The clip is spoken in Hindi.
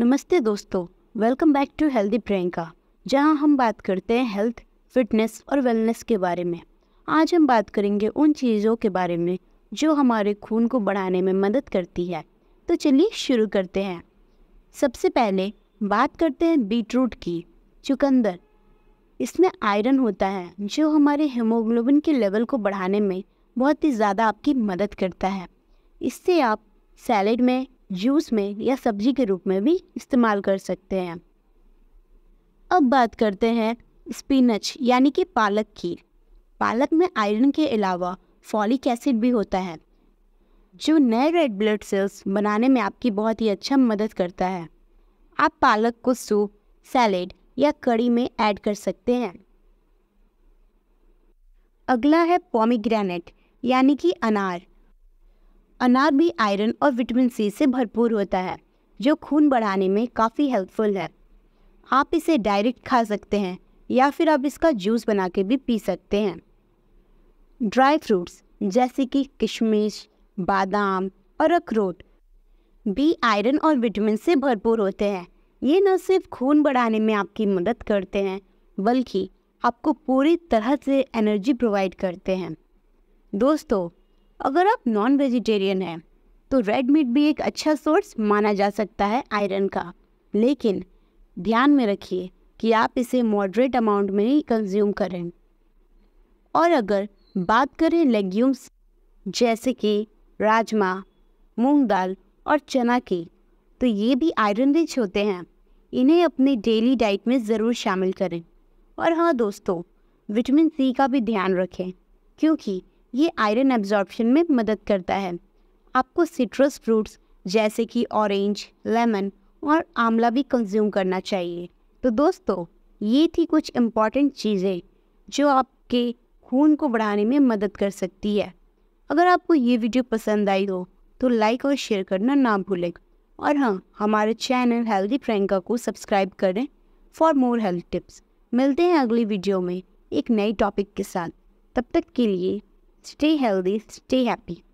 नमस्ते दोस्तों welcome back to healthy Priyanka जहां हम बात करते हैं हेल्थ फिटनेस और वेलनेस के बारे में आज हम बात करेंगे उन चीज़ों के बारे में जो हमारे खून को बढ़ाने में मदद करती है तो चलिए शुरू करते हैं सबसे पहले बात करते हैं बीटरूट की चुकंदर इसमें आयरन होता है जो हमारे हीमोग्लोबिन के लेवल को बढ़ाने में बहुत ही ज़्यादा आपकी मदद करता है इससे आप सैलेड में जूस में या सब्जी के रूप में भी इस्तेमाल कर सकते हैं अब बात करते हैं स्पिनच यानी कि पालक की पालक में आयरन के अलावा फॉलिक एसिड भी होता है जो नए रेड ब्लड सेल्स बनाने में आपकी बहुत ही अच्छा मदद करता है आप पालक को सूप सैलेड या कड़ी में ऐड कर सकते हैं अगला है पॉमीग्रेनेट यानी कि अनार अनार भी आयरन और विटामिन सी से भरपूर होता है जो खून बढ़ाने में काफ़ी हेल्पफुल है आप इसे डायरेक्ट खा सकते हैं या फिर आप इसका जूस बना के भी पी सकते हैं ड्राई फ्रूट्स जैसे कि किशमिश बादाम और अखरोट भी आयरन और विटामिन से भरपूर होते हैं ये न सिर्फ खून बढ़ाने में आपकी मदद करते हैं बल्कि आपको पूरी तरह से एनर्जी प्रोवाइड करते हैं दोस्तों अगर आप नॉन वेजिटेरियन हैं तो रेड मीट भी एक अच्छा सोर्स माना जा सकता है आयरन का लेकिन ध्यान में रखिए कि आप इसे मॉडरेट अमाउंट में ही कंज्यूम करें और अगर बात करें लेग्यूम्स जैसे कि राजमा मूंग दाल और चना की तो ये भी आयरन रिच होते हैं इन्हें अपने डेली डाइट में ज़रूर शामिल करें और हाँ दोस्तों विटामिन सी का भी ध्यान रखें क्योंकि ये आयरन एब्जॉर्प्शन में मदद करता है आपको सिट्रस फ्रूट्स जैसे कि ऑरेंज लेमन और आंवला भी कंज्यूम करना चाहिए तो दोस्तों ये थी कुछ इम्पॉर्टेंट चीज़ें जो आपके खून को बढ़ाने में मदद कर सकती है अगर आपको ये वीडियो पसंद आई हो तो लाइक और शेयर करना ना भूलें और हाँ हमारे चैनल हेल्दी प्रियंका को सब्सक्राइब करें फॉर मोर हेल्थ टिप्स मिलते हैं अगली वीडियो में एक नए टॉपिक के साथ तब तक के लिए Stay healthy, stay happy.